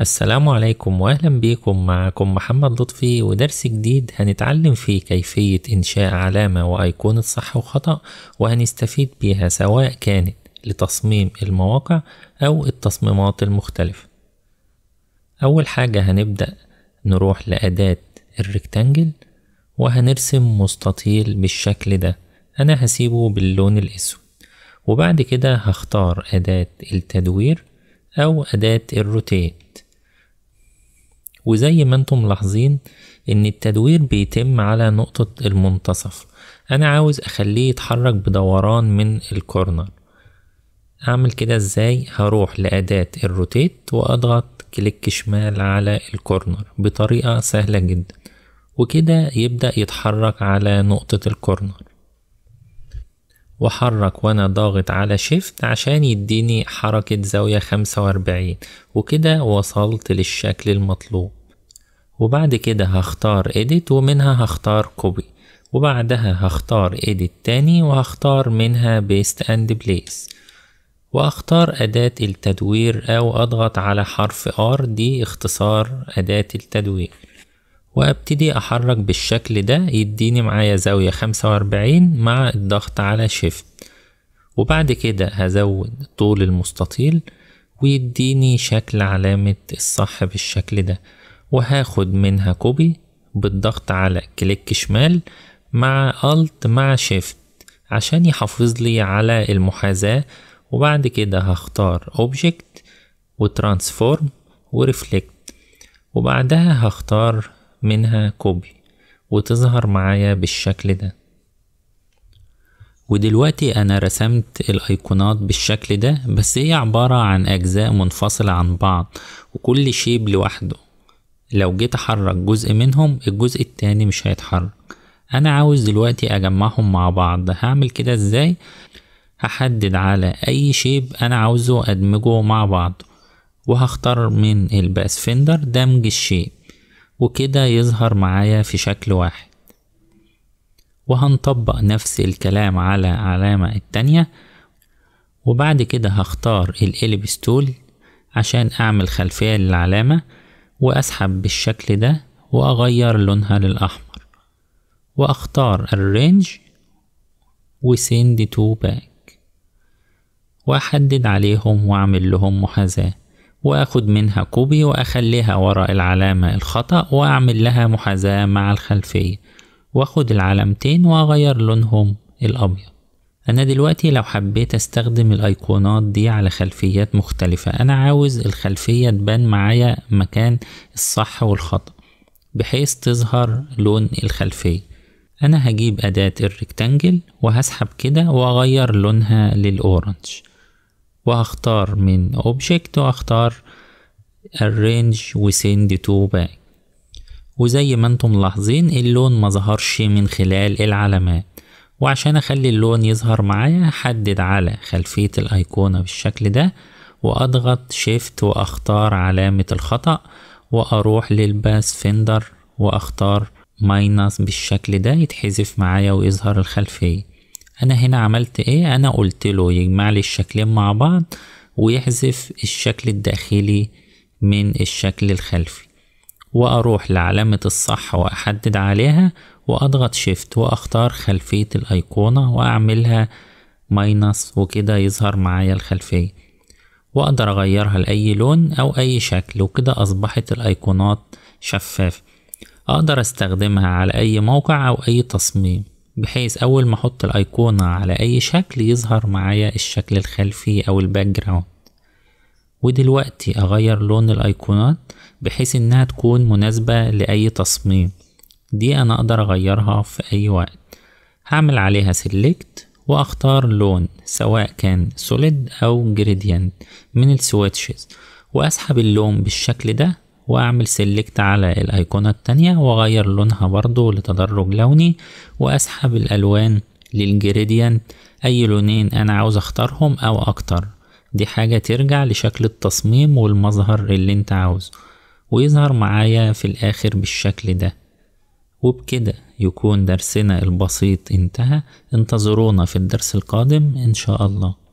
السلام عليكم واهلا بيكم معكم محمد لطفي ودرس جديد هنتعلم فيه كيفية انشاء علامة وايقونة صح وخطأ وهنستفيد بيها سواء كانت لتصميم المواقع او التصميمات المختلفة اول حاجة هنبدأ نروح لأداة الريكتانجل وهنرسم مستطيل بالشكل ده انا هسيبه باللون الاسود وبعد كده هختار أداة التدوير او أداة الروتيت وزي ما انتم ملاحظين ان التدوير بيتم على نقطة المنتصف انا عاوز اخليه يتحرك بدوران من الكورنر اعمل كده ازاي هروح لاداة الروتيت واضغط كليك شمال على الكورنر بطريقة سهلة جدا وكده يبدأ يتحرك على نقطة الكورنر واحرك وانا ضاغط على شيفت عشان يديني حركة زاوية 45 وكده وصلت للشكل المطلوب وبعد كده هختار edit ومنها هختار copy وبعدها هختار edit تاني وهختار منها paste and place واختار أداة التدوير أو أضغط على حرف R دي اختصار أداة التدوير وابتدي احرك بالشكل ده يديني معايا زاوية خمسة واربعين مع الضغط على شيفت وبعد كده هزود طول المستطيل ويديني شكل علامة الصح بالشكل ده وهاخد منها كوبي بالضغط على كليك شمال مع الت مع شيفت عشان يحافظ لي على المحاذاة وبعد كده هختار اوبجكت وترانسفورم وريفلكت وبعدها هختار منها كوبي وتظهر معايا بالشكل ده ودلوقتي أنا رسمت الأيقونات بالشكل ده بس هي عبارة عن أجزاء منفصلة عن بعض وكل شيب لوحده لو جيت أحرك جزء منهم الجزء التاني مش هيتحرك أنا عاوز دلوقتي أجمعهم مع بعض هعمل كده إزاي؟ هحدد على أي شيب أنا عاوزه أدمجه مع بعض وهختار من الباس فندر دمج الشيب وكده يظهر معايا في شكل واحد وهنطبق نفس الكلام على علامة التانية وبعد كده هختار الإليبس تول عشان أعمل خلفية للعلامة وأسحب بالشكل ده وأغير لونها للأحمر وأختار الرينج وسند تو باك وأحدد عليهم وأعمل لهم محاذاة وأخد منها كوبي وأخليها وراء العلامة الخطأ وأعمل لها محاذاة مع الخلفية وأخد العلامتين وأغير لونهم الأبيض أنا دلوقتي لو حبيت أستخدم الأيقونات دي على خلفيات مختلفة أنا عاوز الخلفية تبان معايا مكان الصح والخطأ بحيث تظهر لون الخلفية أنا هجيب أداة الريكتانجل وهسحب كده وأغير لونها للأورنج وهختار من اوبجكت واختار الرينج وسند تو باك وزي ما انتم ملاحظين اللون ما ظهرش من خلال العلامات وعشان اخلي اللون يظهر معايا هحدد على خلفية الايقونة بالشكل ده واضغط شيفت واختار علامة الخطأ واروح للباس فندر واختار ماينس بالشكل ده يتحذف معايا ويظهر الخلفية انا هنا عملت ايه انا قلت له يجمع لي الشكلين مع بعض ويحذف الشكل الداخلي من الشكل الخلفي واروح لعلامة الصح واحدد عليها واضغط شيفت واختار خلفية الايقونة واعملها ماينس وكده يظهر معايا الخلفية واقدر اغيرها لاي لون او اي شكل وكده اصبحت الايقونات شفافة اقدر استخدمها على اي موقع او اي تصميم بحيث أول ما أحط الأيقونة على أي شكل يظهر معايا الشكل الخلفي أو الباك جراوند ودلوقتي أغير لون الأيقونات بحيث إنها تكون مناسبة لأي تصميم دي أنا أقدر أغيرها في أي وقت هعمل عليها سيلكت وأختار لون سواء كان سوليد أو جريديانت من السويتشز وأسحب اللون بالشكل ده واعمل سيلكت على الايقونة التانية واغير لونها برضو لتدرج لوني واسحب الالوان للجريديانت اي لونين انا عاوز اختارهم او اكتر دي حاجة ترجع لشكل التصميم والمظهر اللي انت عاوزه ويظهر معايا في الاخر بالشكل ده وبكده يكون درسنا البسيط انتهى انتظرونا في الدرس القادم ان شاء الله